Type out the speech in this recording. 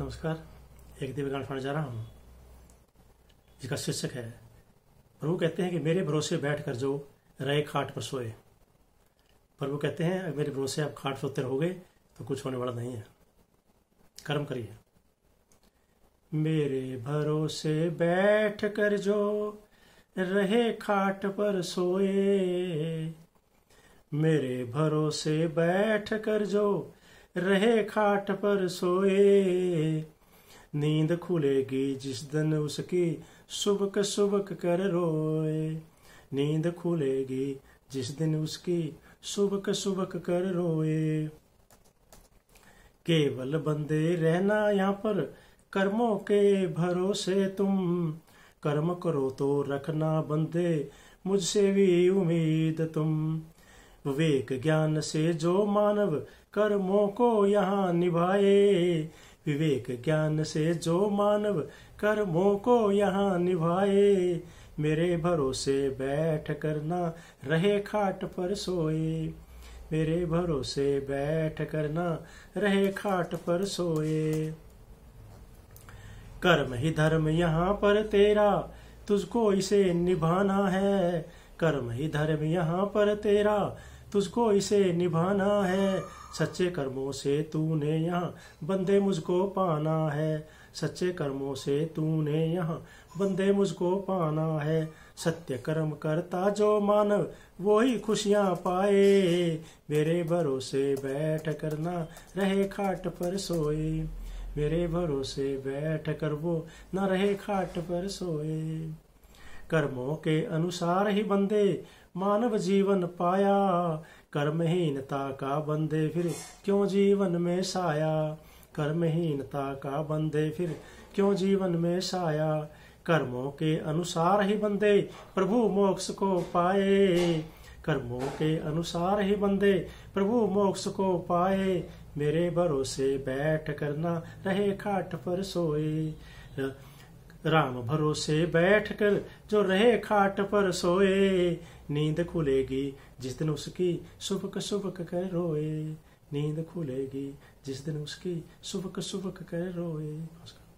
नमस्कार एक दिव्य सुनाने जा रहा हूं जिसका शीर्षक है प्रभु कहते हैं कि मेरे भरोसे बैठकर जो रहे खाट पर सोए प्रभु कहते हैं अगर मेरे भरोसे आप खाट सोते रहोगे तो कुछ होने वाला नहीं है कर्म करिए मेरे भरोसे बैठ कर जो रहे खाट पर सोए मेरे भरोसे बैठ कर जो रहे खाट पर सोए नींद खुलेगी जिस दिन उसकी सुबक सुबक कर रोए नींद खुलेगी जिस दिन उसकी सुबक सुबक कर रोए केवल बंदे रहना यहाँ पर कर्मों के भरोसे तुम कर्म करो तो रखना बंदे मुझसे भी उम्मीद तुम विवेक ज्ञान से जो मानव कर्मों को यहाँ निभाए विवेक ज्ञान से जो मानव कर्मों को यहाँ निभाए मेरे भरोसे बैठ करना रहे खाट पर सोए मेरे भरोसे बैठ करना रहे खाट पर सोए कर्म ही धर्म यहाँ पर तेरा तुझको इसे निभाना है कर्म ही धर्म यहाँ पर तेरा तुझको इसे निभाना है सच्चे कर्मों से तूने यहाँ बंदे मुझको पाना है सच्चे कर्मों से तूने यहाँ बंदे मुझको पाना है सत्य कर्म करता जो मानव वो ही खुशियाँ पाए मेरे भरोसे बैठ करना रहे खाट पर सोए मेरे भरोसे बैठ कर वो न रहे खाट पर सोए कर्मों के अनुसार ही बंदे मानव जीवन पाया कर्महीनता का बंदे फिर क्यों जीवन में साया कर्महीनता का बंदे फिर क्यों जीवन में साया कर्मों के अनुसार ही बंदे प्रभु मोक्ष को पाए कर्मों के अनुसार ही बंदे प्रभु मोक्ष को पाए मेरे भरोसे बैठ करना रहे खाट पर सोए राम भरोसे बैठ कर जो रहे खाट पर सोए नींद खुलेगी जिस दिन उसकी सुबक सुबक कर रोए नींद खुलेगी जिस दिन उसकी सुबक सुबक कर रोए नमस्कार